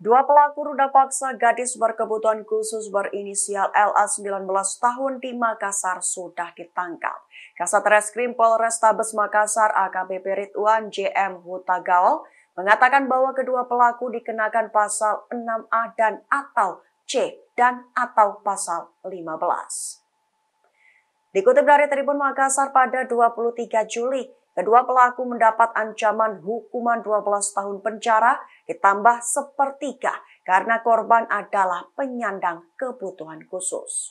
Dua pelaku ruda paksa gadis berkebutuhan khusus berinisial LA 19 tahun di Makassar sudah ditangkap. Kasat Reskrim Polrestabes Makassar AKBP Ridwan JM Hutagaol mengatakan bahwa kedua pelaku dikenakan pasal 6A dan atau C dan atau pasal 15. Dikutip dari Tribun Makassar pada 23 Juli, kedua pelaku mendapat ancaman hukuman 12 tahun penjara ditambah sepertiga karena korban adalah penyandang kebutuhan khusus.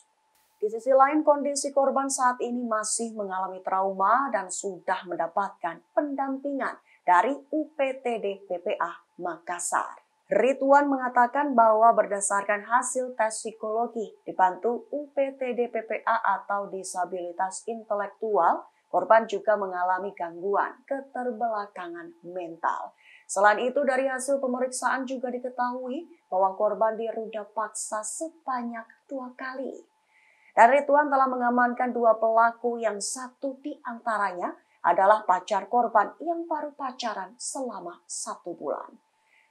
Di sisi lain, kondisi korban saat ini masih mengalami trauma dan sudah mendapatkan pendampingan dari UPTD PPA Makassar. Rituan mengatakan bahwa berdasarkan hasil tes psikologi dibantu UPTD PPA atau disabilitas intelektual, korban juga mengalami gangguan keterbelakangan mental. Selain itu dari hasil pemeriksaan juga diketahui bahwa korban diruda paksa sebanyak dua kali. Dan Ridwan telah mengamankan dua pelaku yang satu di antaranya adalah pacar korban yang baru pacaran selama satu bulan.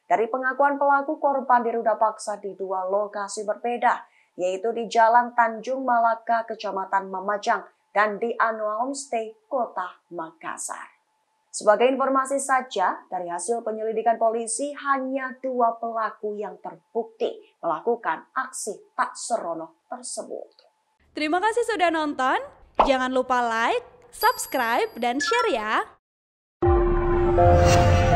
Dari pengakuan pelaku, korban diruda paksa di dua lokasi berbeda, yaitu di Jalan Tanjung Malaka, Kecamatan Mamajang, dan di Annual Homestay, Kota Makassar. Sebagai informasi saja, dari hasil penyelidikan polisi, hanya dua pelaku yang terbukti melakukan aksi tak seronok tersebut. Terima kasih sudah nonton. Jangan lupa like, subscribe, dan share ya.